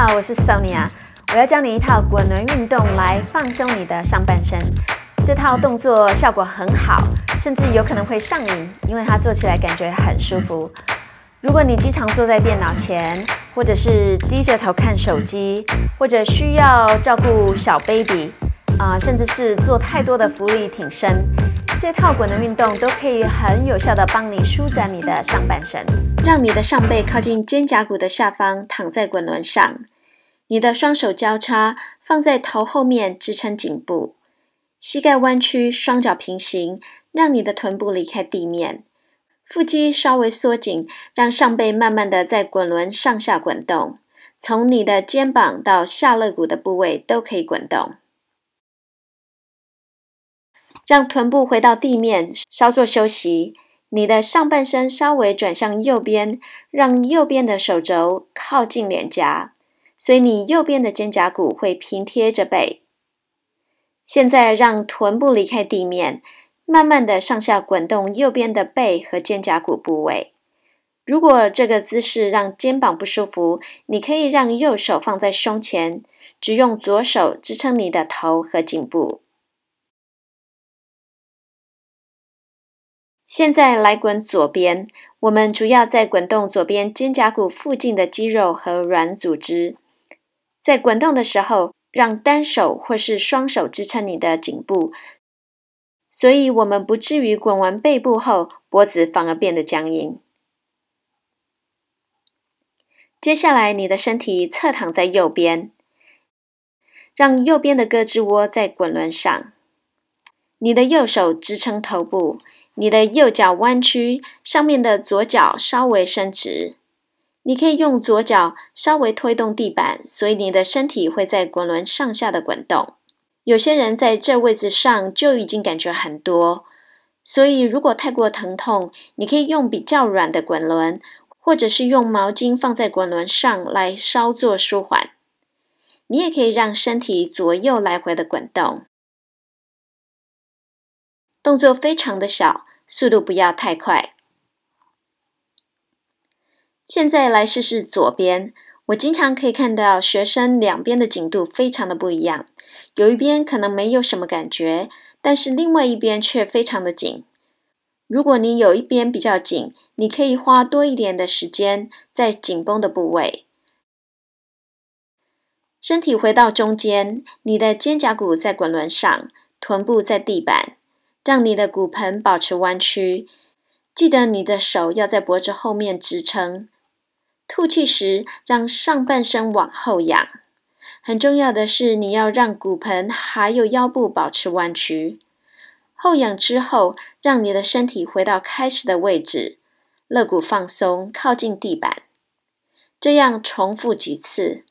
好，我是 Sonia，我要教你一套滚轮运动来放松你的上半身。这套动作效果很好，甚至有可能会上瘾，因为它做起来感觉很舒服。如果你经常坐在电脑前，或者是低着头看手机，或者需要照顾小 baby，啊，甚至是做太多的浮力挺身。这套滚轮运动都可以很有效地帮你舒展你的上半身，让你的上背靠近肩胛骨的下方，躺在滚轮上。你的双手交叉放在头后面支撑颈部，膝盖弯曲，双脚平行，让你的臀部离开地面，腹肌稍微缩紧，让上背慢慢的在滚轮上下滚动，从你的肩膀到下肋骨的部位都可以滚动。让臀部回到地面，稍作休息。你的上半身稍微转向右边，让右边的手肘靠近脸颊，所以你右边的肩胛骨会平贴着背。现在让臀部离开地面，慢慢的上下滚动右边的背和肩胛骨部位。如果这个姿势让肩膀不舒服，你可以让右手放在胸前，只用左手支撑你的头和颈部。现在来滚左边，我们主要在滚动左边肩胛骨附近的肌肉和软组织。在滚动的时候，让单手或是双手支撑你的颈部，所以我们不至于滚完背部后脖子反而变得僵硬。接下来，你的身体侧躺在右边，让右边的胳肢窝在滚轮上，你的右手支撑头部。你的右脚弯曲，上面的左脚稍微伸直。你可以用左脚稍微推动地板，所以你的身体会在滚轮上下的滚动。有些人在这位置上就已经感觉很多，所以如果太过疼痛，你可以用比较软的滚轮，或者是用毛巾放在滚轮上来稍作舒缓。你也可以让身体左右来回的滚动。动作非常的小，速度不要太快。现在来试试左边。我经常可以看到学生两边的紧度非常的不一样，有一边可能没有什么感觉，但是另外一边却非常的紧。如果你有一边比较紧，你可以花多一点的时间在紧绷的部位。身体回到中间，你的肩胛骨在滚轮上，臀部在地板。让你的骨盆保持弯曲，记得你的手要在脖子后面支撑。吐气时，让上半身往后仰。很重要的是，你要让骨盆还有腰部保持弯曲。后仰之后，让你的身体回到开始的位置，肋骨放松，靠近地板。这样重复几次。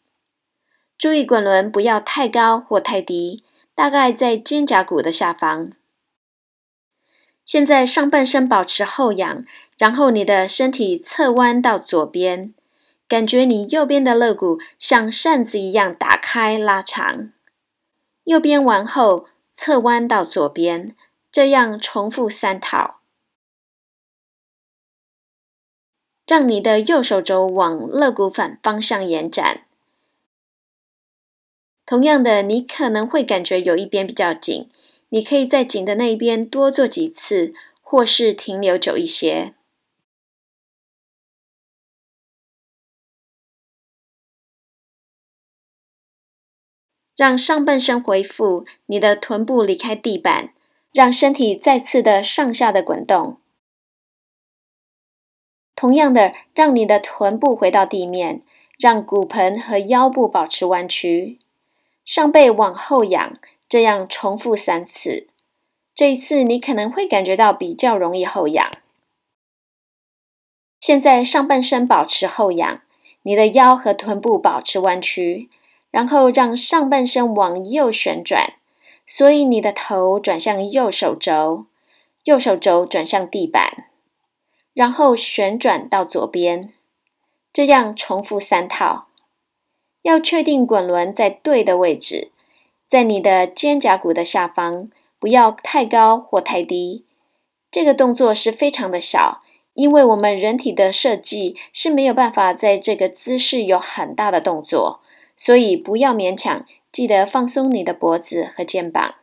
注意滚轮不要太高或太低，大概在肩胛骨的下方。现在上半身保持后仰，然后你的身体侧弯到左边，感觉你右边的肋骨像扇子一样打开拉长。右边完后，侧弯到左边，这样重复三套，让你的右手肘往肋骨反方向延展。同样的，你可能会感觉有一边比较紧。你可以在井的那边多做几次，或是停留久一些，让上半身恢复。你的臀部离开地板，让身体再次的上下的滚动。同样的，让你的臀部回到地面，让骨盆和腰部保持弯曲，上背往后仰。这样重复三次。这一次你可能会感觉到比较容易后仰。现在上半身保持后仰，你的腰和臀部保持弯曲，然后让上半身往右旋转，所以你的头转向右手肘，右手肘转向地板，然后旋转到左边。这样重复三套。要确定滚轮在对的位置。在你的肩胛骨的下方，不要太高或太低。这个动作是非常的小，因为我们人体的设计是没有办法在这个姿势有很大的动作，所以不要勉强。记得放松你的脖子和肩膀。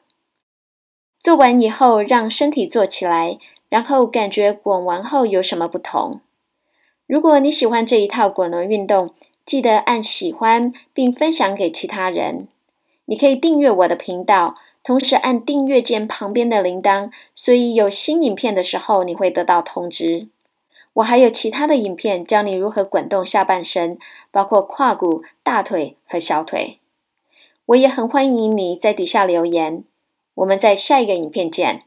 做完以后，让身体坐起来，然后感觉滚完后有什么不同。如果你喜欢这一套滚轮运动，记得按喜欢并分享给其他人。你可以订阅我的频道，同时按订阅键旁边的铃铛，所以有新影片的时候你会得到通知。我还有其他的影片教你如何滚动下半身，包括胯骨、大腿和小腿。我也很欢迎你在底下留言。我们在下一个影片见。